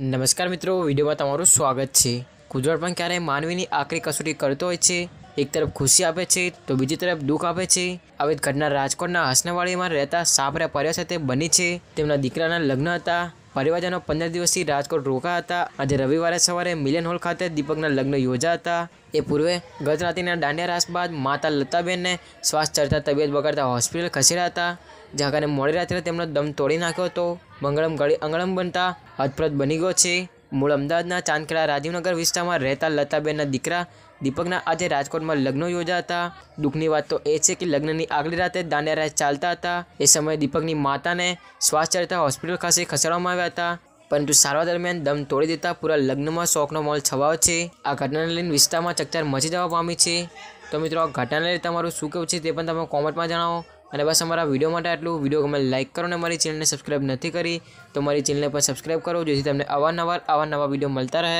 નમસ્કાર મિત્રો વિડીયોમાં તમારું સ્વાગત છે કુદરત પણ ક્યારેય માનવીની આકરી કસોટી કરતો હોય છે એક તરફ ખુશી આપે છે તો બીજી તરફ દુઃખ આપે છે આવી ઘટના રાજકોટના હસનવાડીમાં રહેતા સાપરા પરિવાર સાથે બની છે તેમના દીકરાના લગ્ન હતા પરિવારજનો પંદર દિવસથી રાજકોટ રોકા હતા આજે રવિવારે સવારે મિલિયન હોલ ખાતે દીપકના લગ્ન યોજા હતા એ પૂર્વે ગત રાત્રિના દાંડિયા રાસ બાદ માતા લતાબેનને શ્વાસ ચડતા તબિયત બગાડતા હોસ્પિટલ ખસેડ્યા હતા જ્યાં કારણે મોડી રાત્રે તેમનો દમ તોડી નાખ્યો હતો મંગળમ ગળી અંગળમ બનતા હથપ્રત બની ગયો છે મૂળ અમદાવાદના ચાંદખેડા રાજીવનગર વિસ્તારમાં રહેતા લતાબેનના દીકરા દીપકના આજે રાજકોટમાં લગ્નો યોજા હતા દુઃખની વાત તો એ છે કે લગ્નની આગલી રાતે દાંડિયારાજ ચાલતા હતા એ સમયે દીપકની માતાને શ્વાસ ચડતા હોસ્પિટલ ખાતે ખસેડવામાં આવ્યા હતા પરંતુ સારવાર દરમિયાન દમ તોડી દેતા પૂરા લગ્નમાં શોખનો મોલ છવાયો છે આ ઘટનાને લઈને વિસ્તારમાં ચકચાર મચી જવા પામી છે તો મિત્રો આ ઘટનાને લઈને તમારું શું કહેવું છે તે પણ તમે કોમેન્ટમાં જણાવો અને બસ અમારા વિડીયો માટે આટલું વિડીયો ગમે લાઇક કરો અને મારી ચેનલને સબસ્ક્રાઈબ નથી કરી તો મારી ચેનલને પણ સબસ્ક્રાઇબ કરો જેથી તમને અવારનવાર આવા નવા વિડીયો મળતા રહે